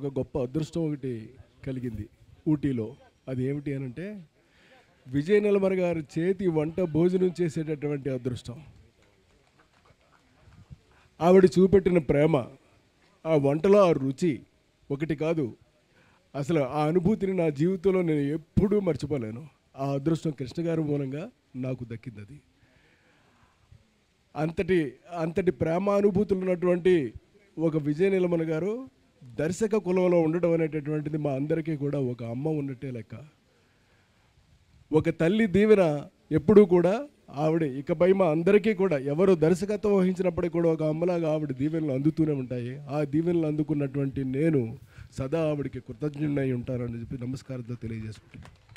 ఒక గొప్ప అదృష్టం ఒకటి కలిగింది ఊటీలో అది ఏమిటి అంటే విజయ నిలమర్ గారి చేతి వంట భోజనం చేసేటటువంటి అదృష్టం ఆవిడ చూపెట్టిన ప్రేమ ఆ వంటలో ఆ రుచి ఒకటి కాదు అసలు ఆ అనుభూతిని నా జీవితంలో నేను ఎప్పుడూ మర్చిపోలేను ఆ అదృష్టం కృష్ణ గారి మూలంగా నాకు దక్కింది అది అంతటి అంతటి ప్రేమానుభూతులు ఉన్నటువంటి ఒక విజయ నిలమణ గారు దర్శక కులంలో ఉండడం అనేటటువంటిది మా అందరికీ కూడా ఒక అమ్మ ఉన్నట్టే లెక్క ఒక తల్లి దీవెన ఎప్పుడూ కూడా ఆవిడ ఇకపై మా అందరికీ కూడా ఎవరు దర్శకత్వం వహించినప్పటికీ కూడా ఒక అమ్మలాగా ఆవిడ దీవెనలు అందుతూనే ఉంటాయి ఆ దీవెనలు అందుకున్నటువంటి నేను సదా ఆవిడకి కృతజ్ఞుడై ఉంటానని చెప్పి నమస్కారంతో తెలియజేసుకుంటున్నాను